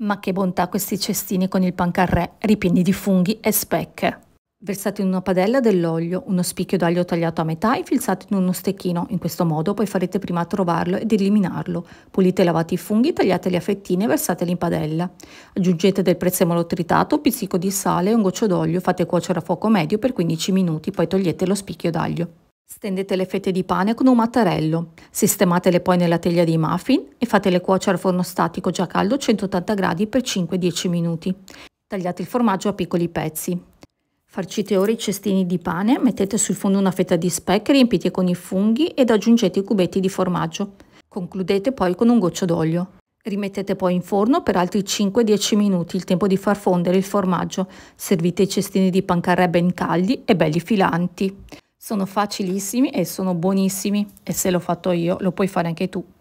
Ma che bontà questi cestini con il pancarré, ripieni di funghi e specche. Versate in una padella dell'olio, uno spicchio d'aglio tagliato a metà e filzate in uno stecchino, in questo modo poi farete prima a trovarlo ed eliminarlo. Pulite e lavate i funghi, tagliateli a fettine e versateli in padella. Aggiungete del prezzemolo tritato, un pizzico di sale e un goccio d'olio, fate cuocere a fuoco medio per 15 minuti, poi togliete lo spicchio d'aglio. Stendete le fette di pane con un mattarello, sistematele poi nella teglia di muffin e fatele cuocere al forno statico già caldo a 180 gradi per 5-10 minuti. Tagliate il formaggio a piccoli pezzi. Farcite ora i cestini di pane, mettete sul fondo una fetta di speck, riempite con i funghi ed aggiungete i cubetti di formaggio. Concludete poi con un goccio d'olio. Rimettete poi in forno per altri 5-10 minuti, il tempo di far fondere il formaggio. Servite i cestini di pancarre ben caldi e belli filanti sono facilissimi e sono buonissimi e se l'ho fatto io lo puoi fare anche tu.